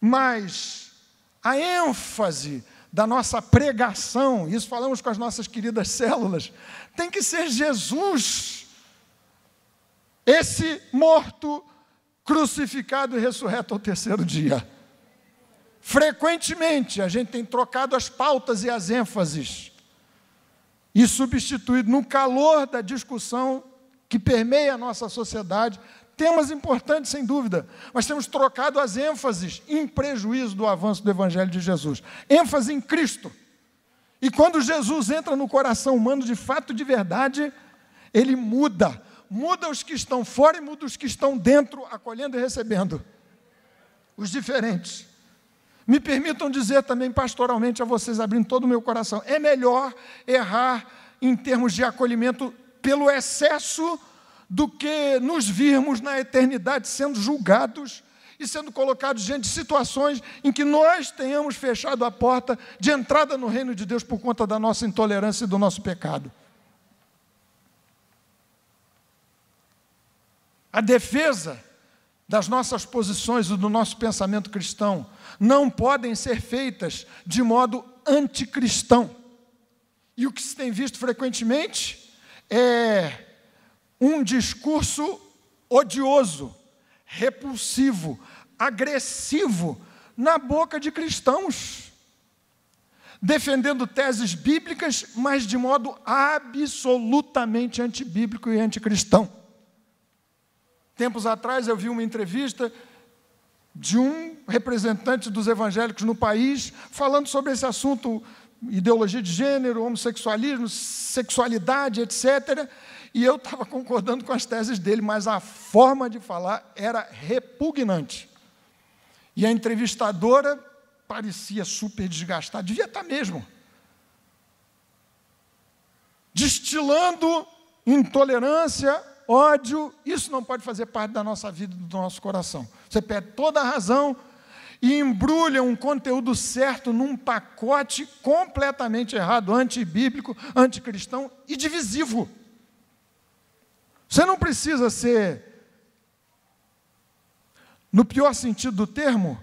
Speaker 1: Mas a ênfase da nossa pregação, isso falamos com as nossas queridas células, tem que ser Jesus, esse morto crucificado e ressurreto ao terceiro dia. Frequentemente a gente tem trocado as pautas e as ênfases e substituído no calor da discussão que permeia a nossa sociedade, temas importantes sem dúvida, mas temos trocado as ênfases em prejuízo do avanço do evangelho de Jesus. ênfase em Cristo. E quando Jesus entra no coração humano de fato de verdade, ele muda muda os que estão fora e muda os que estão dentro, acolhendo e recebendo. Os diferentes. Me permitam dizer também pastoralmente a vocês, abrindo todo o meu coração: é melhor errar em termos de acolhimento pelo excesso do que nos virmos na eternidade sendo julgados e sendo colocados diante de situações em que nós tenhamos fechado a porta de entrada no reino de Deus por conta da nossa intolerância e do nosso pecado. a defesa das nossas posições e do nosso pensamento cristão não podem ser feitas de modo anticristão. E o que se tem visto frequentemente é um discurso odioso, repulsivo, agressivo na boca de cristãos, defendendo teses bíblicas, mas de modo absolutamente antibíblico e anticristão. Tempos atrás eu vi uma entrevista de um representante dos evangélicos no país falando sobre esse assunto, ideologia de gênero, homossexualismo, sexualidade, etc. E eu estava concordando com as teses dele, mas a forma de falar era repugnante. E a entrevistadora parecia super desgastada, devia estar tá mesmo. Destilando intolerância, ódio, isso não pode fazer parte da nossa vida, do nosso coração. Você perde toda a razão e embrulha um conteúdo certo num pacote completamente errado, antibíblico, anticristão e divisivo. Você não precisa ser, no pior sentido do termo,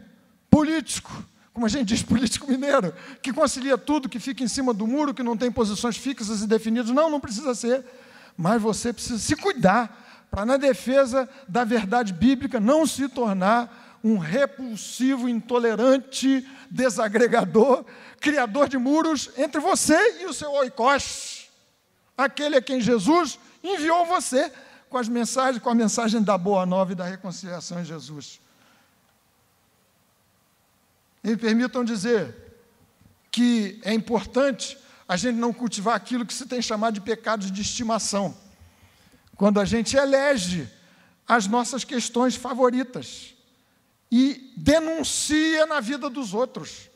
Speaker 1: político como a gente diz, político mineiro, que concilia tudo, que fica em cima do muro, que não tem posições fixas e definidas. Não, não precisa ser mas você precisa se cuidar para, na defesa da verdade bíblica, não se tornar um repulsivo, intolerante, desagregador, criador de muros entre você e o seu oikos, aquele a quem Jesus enviou você com as mensagens, com a mensagem da boa nova e da reconciliação em Jesus. E me permitam dizer que é importante a gente não cultivar aquilo que se tem chamado de pecados de estimação. Quando a gente elege as nossas questões favoritas e denuncia na vida dos outros,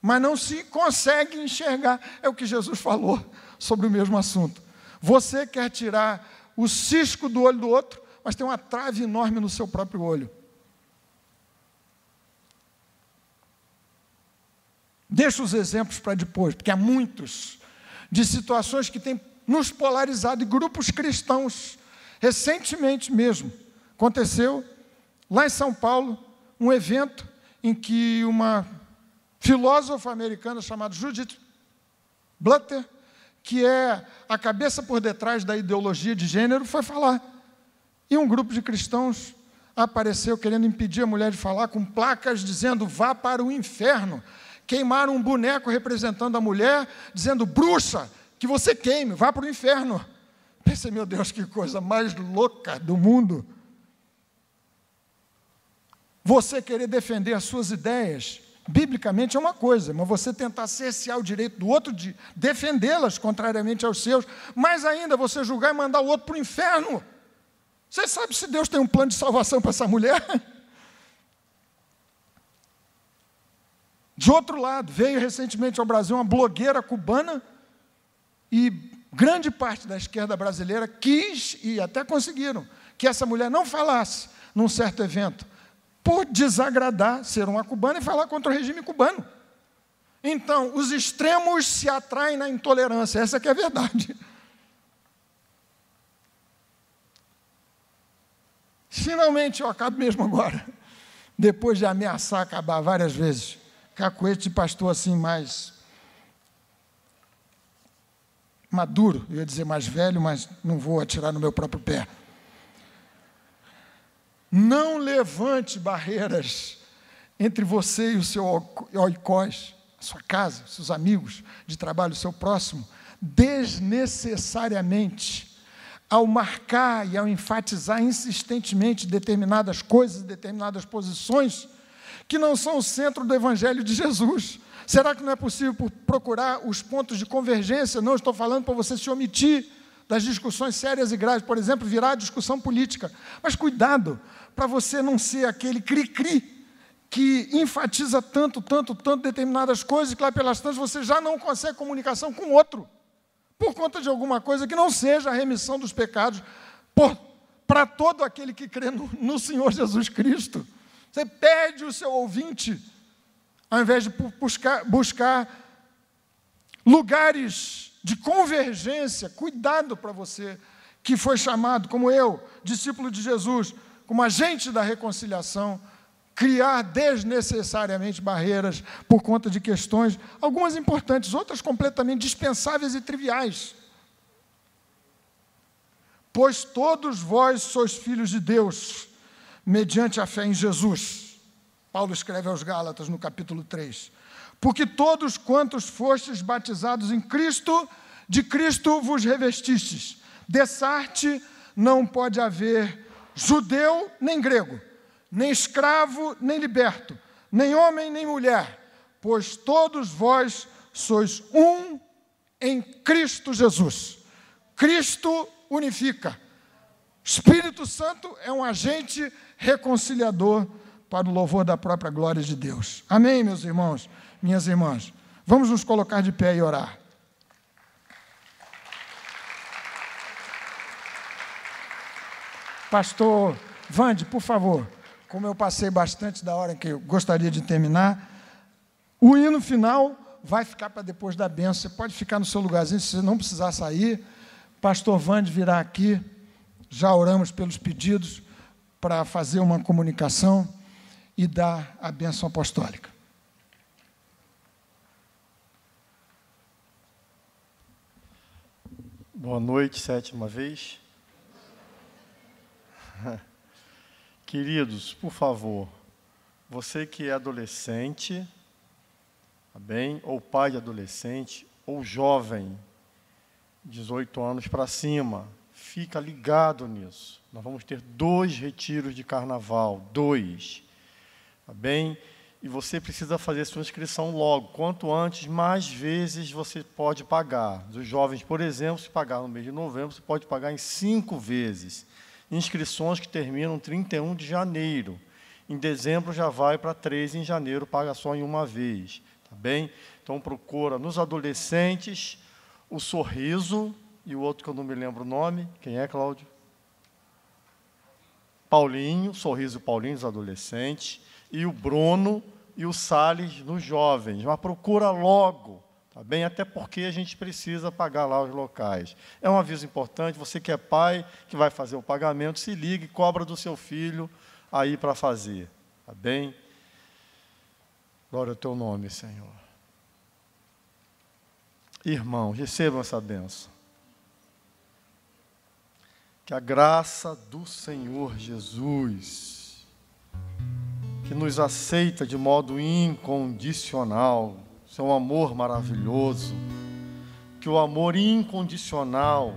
Speaker 1: mas não se consegue enxergar, é o que Jesus falou sobre o mesmo assunto. Você quer tirar o cisco do olho do outro, mas tem uma trave enorme no seu próprio olho. Deixa os exemplos para depois, porque há muitos de situações que têm nos polarizado e grupos cristãos. Recentemente mesmo aconteceu lá em São Paulo um evento em que uma filósofa americana chamada Judith Butler, que é a cabeça por detrás da ideologia de gênero, foi falar. E um grupo de cristãos apareceu querendo impedir a mulher de falar com placas dizendo vá para o inferno queimaram um boneco representando a mulher, dizendo: bruxa, que você queime, vá para o inferno. Pensei, meu Deus, que coisa mais louca do mundo. Você querer defender as suas ideias, biblicamente é uma coisa, mas você tentar cercear o direito do outro de defendê-las, contrariamente aos seus, mais ainda você julgar e mandar o outro para o inferno. Você sabe se Deus tem um plano de salvação para essa mulher? De outro lado, veio recentemente ao Brasil uma blogueira cubana e grande parte da esquerda brasileira quis e até conseguiram que essa mulher não falasse num certo evento por desagradar ser uma cubana e falar contra o regime cubano. Então, os extremos se atraem na intolerância, essa que é a verdade. Finalmente, eu acabo mesmo agora, depois de ameaçar acabar várias vezes cacoete de pastor assim mais maduro, eu ia dizer mais velho, mas não vou atirar no meu próprio pé. Não levante barreiras entre você e o seu oicós, a sua casa, seus amigos de trabalho, o seu próximo, desnecessariamente. Ao marcar e ao enfatizar insistentemente determinadas coisas, determinadas posições, que não são o centro do Evangelho de Jesus. Será que não é possível procurar os pontos de convergência? Não estou falando para você se omitir das discussões sérias e graves, por exemplo, virar discussão política. Mas cuidado para você não ser aquele cri-cri que enfatiza tanto, tanto, tanto determinadas coisas que lá pelas tantas você já não consegue comunicação com outro por conta de alguma coisa que não seja a remissão dos pecados para todo aquele que crê no, no Senhor Jesus Cristo. Você perde o seu ouvinte, ao invés de buscar, buscar lugares de convergência, cuidado para você que foi chamado, como eu, discípulo de Jesus, como agente da reconciliação, criar desnecessariamente barreiras por conta de questões, algumas importantes, outras completamente dispensáveis e triviais. Pois todos vós sois filhos de Deus mediante a fé em Jesus. Paulo escreve aos Gálatas no capítulo 3. Porque todos quantos fostes batizados em Cristo, de Cristo vos revestistes. Dessarte não pode haver judeu nem grego, nem escravo nem liberto, nem homem nem mulher, pois todos vós sois um em Cristo Jesus. Cristo unifica. Espírito Santo é um agente reconciliador para o louvor da própria glória de Deus. Amém, meus irmãos, minhas irmãs. Vamos nos colocar de pé e orar. Pastor Vande, por favor, como eu passei bastante da hora que eu gostaria de terminar, o hino final vai ficar para depois da benção. Você pode ficar no seu lugarzinho se não precisar sair. Pastor Vande virá aqui. Já oramos pelos pedidos para fazer uma comunicação e dar a bênção apostólica.
Speaker 2: Boa noite, sétima vez. Queridos, por favor, você que é adolescente, tá bem, ou pai de adolescente, ou jovem, 18 anos para cima, fica ligado nisso. Nós vamos ter dois retiros de carnaval, dois. Tá bem? E você precisa fazer sua inscrição logo. Quanto antes, mais vezes você pode pagar. Os jovens, por exemplo, se pagar no mês de novembro, você pode pagar em cinco vezes. Inscrições que terminam 31 de janeiro. Em dezembro já vai para 13, em janeiro paga só em uma vez. Tá bem? Então procura nos adolescentes o sorriso, e o outro que eu não me lembro o nome. Quem é, Cláudio? Paulinho, Sorriso Paulinho, os adolescentes, e o Bruno e o Sales nos jovens. Mas procura logo, tá bem? Até porque a gente precisa pagar lá os locais. É um aviso importante, você que é pai, que vai fazer o pagamento, se ligue, cobra do seu filho aí para fazer, tá bem? Glória ao teu nome, Senhor. Irmãos, recebam essa benção. Que a graça do Senhor Jesus, que nos aceita de modo incondicional, seu amor maravilhoso, que o amor incondicional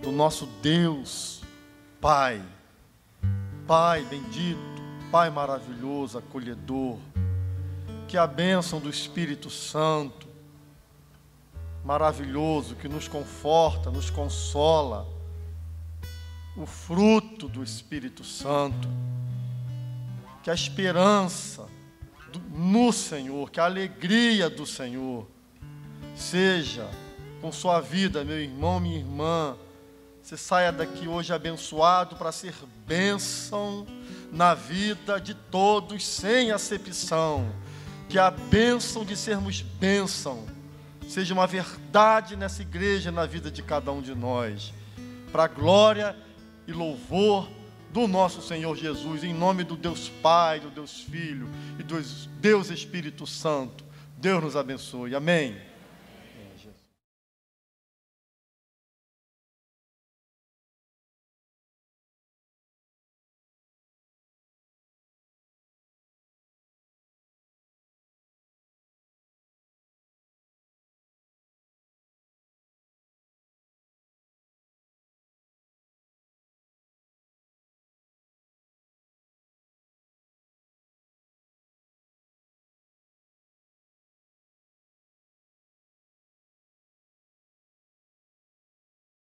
Speaker 2: do nosso Deus, Pai, Pai bendito, Pai maravilhoso, acolhedor, que a bênção do Espírito Santo, maravilhoso, que nos conforta, nos consola, o fruto do Espírito Santo, que a esperança no Senhor, que a alegria do Senhor seja com sua vida, meu irmão, minha irmã. Você saia daqui hoje abençoado para ser bênção na vida de todos, sem acepção. Que a bênção de sermos bênção seja uma verdade nessa igreja, na vida de cada um de nós. Para a glória e louvor do nosso Senhor Jesus, em nome do Deus Pai, do Deus Filho e do Deus Espírito Santo. Deus nos abençoe. Amém.